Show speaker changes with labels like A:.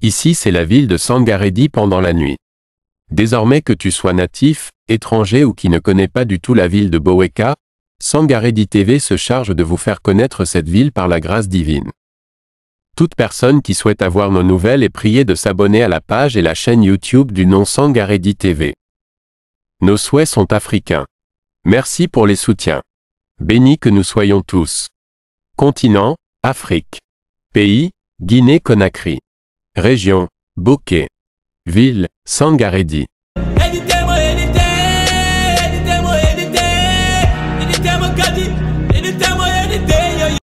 A: Ici c'est la ville de Sangaredi pendant la nuit. Désormais que tu sois natif, étranger ou qui ne connaît pas du tout la ville de Boeka, Sangaredi TV se charge de vous faire connaître cette ville par la grâce divine. Toute personne qui souhaite avoir nos nouvelles est priée de s'abonner à la page et la chaîne YouTube du nom Sangaredi TV. Nos souhaits sont africains. Merci pour les soutiens. Béni que nous soyons tous. Continent, Afrique. Pays, Guinée-Conakry. Région, Bokeh. Ville, Sangaredi.